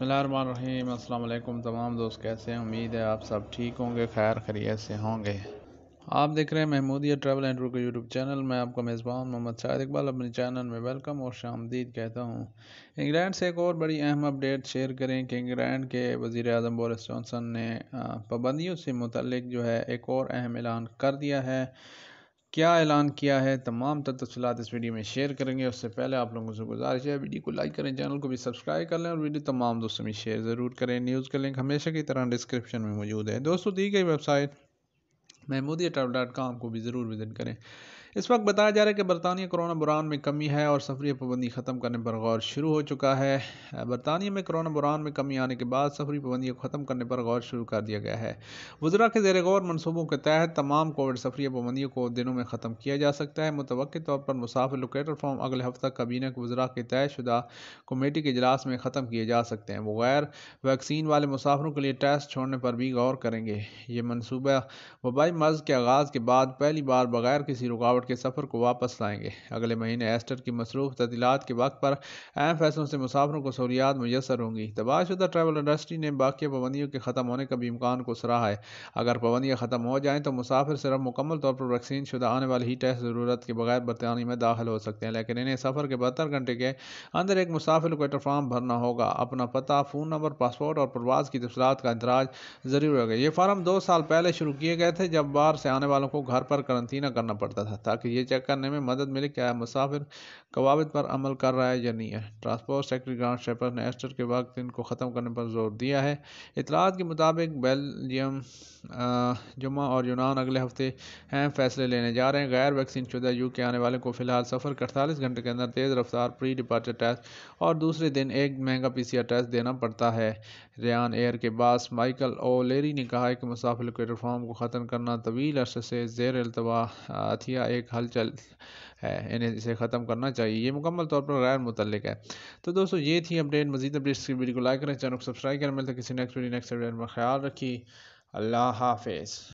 बसमीम अल्लाम तमाम दोस्त कैसे हैं उम्मीद है आप सब ठीक होंगे खैर खरीत से होंगे आप देख रहे हैं महमूदिया ट्रैवल एंड के यूट्यूब चैनल मैं आपका मेज़बान मोहम्मद शाहिद इकबाल अपने चैनल में वेलकम और शामदीद कहता हूँ इंग्लैंड से एक और बड़ी अहम अपडेट शेयर करें कि इंग्लैंड के वज़ी अजम बोरिस जॉनसन ने पाबंदियों से मुतलक जो है एक और अहम ऐलान कर दिया है क्या ऐलान किया है तमाम तफसलत इस वीडियो में शेयर करेंगे उससे पहले आप लोगों से गुजारिश है वीडियो को लाइक करें चैनल को भी सब्सक्राइब कर लें और वीडियो तमाम दोस्तों में शेयर ज़रूर करें न्यूज़ का लिंक हमेशा की तरह डिस्क्रिप्शन में मौजूद है दोस्तों दी गई वेबसाइट महमूदी को भी ज़रूर विज़िट करें इस वक्त बताया जा रहा है कि बरतानिया कोरोना बुरान में कमी है और सफरी पाबंदी ख़त्म करने पर गौर शुरू हो चुका है बरतानिया में कोरोना बुरान में कमी आने के बाद सफरी पाबंदी को ख़त्म करने पर गौर शुरू कर दिया गया है वजरा के जेर गौर मनसूबों के तहत तमाम कोविड सफरी पाबंदियों को दिनों में ख़त्म किया जा सकता है मुतव तौर पर मुसाफिर लोकेटर फॉर्म अगले हफ्ता काबीना के वजरा के तयशुदा कमेटी के इजलास में ख़त्म किए जा सकते हैं वो गैर वैक्सीन वाले मुसाफरों के लिए टेस्ट छोड़ने पर भी गौर करेंगे ये मनसूबा वबाई मर्ज के आगाज़ के बाद पहली बार बगैर किसी रुकावट के सफ़र को वापस लाएंगे अगले महीने एस्टर की मसरूफ तदीलात के वक्त पर अहम फैसलों से मुसाफरों को सहूलियात मैसर होंगी तबाहशुदा ट्रैवल इंडस्ट्री ने बाकी पाबंदियों के ख़त्म होने का भी इम्कान को सराहा है अगर पाबंदियाँ ख़त्म हो जाएँ तो मुसाफिर सिर्फ मुकम्मल तौर पर वैक्सीन शुदा आने वाली ही टेस्ट ज़रूरत के बगैर बरतानी में दाखिल हो सकते हैं लेकिन इन्हें सफ़र के बहत्तर घंटे के अंदर एक मुसाफिर को फॉर्म भरना होगा अपना पता फ़ोन नंबर पासपोर्ट और प्रवास की तफसलत का इंदराज ज़रूर होगा ये फार्म दो साल पहले शुरू किए गए थे जब बाहर से आने वालों को घर पर करंतना करना पड़ता था ताकि ये चेक करने में मदद मिले क्या मुसाफिर कवाब पर अमल कर रहा है या नहीं है ट्रांसपोर्ट सेक्रेटरी ग्रांड शेपर ने एस्टर के वक्त इनको ख़त्म करने पर जोर दिया है इतलात के मुताबिक बेल्जियम जुमा और यूनान अगले हफ्ते अहम फैसले लेने जा रहे हैं गैर वैक्सीन शुदा यू के आने वाले को फिलहाल सफ़र के अड़तालीस घंटे के अंदर तेज़ रफ्तार प्री डिपार्चर टेस्ट और दूसरे दिन एक महंगा पी सी आर टेस्ट देना पड़ता है रियान एयर के बास माइकल ओ लेरी ने कहा है कि मुसाफिर के रिफॉर्म को ख़त्म करना तवील अरसे से जेर अल्तवा थिया एक हल चल है इन्हें इसे ख़त्म करना चाहिए ये मुकम्मल तौर पर गैर मुतल है तो दोस्तों ये थी अपडेट मजीद अपडेट्स की वीडियो को लाइक करें चैनल को सब्सक्राइब करें मिलते किसी नेक्स्ट वीडियो नेक्स्ट अपडेट में ख्याल रखिए अल्लाह हाफिज़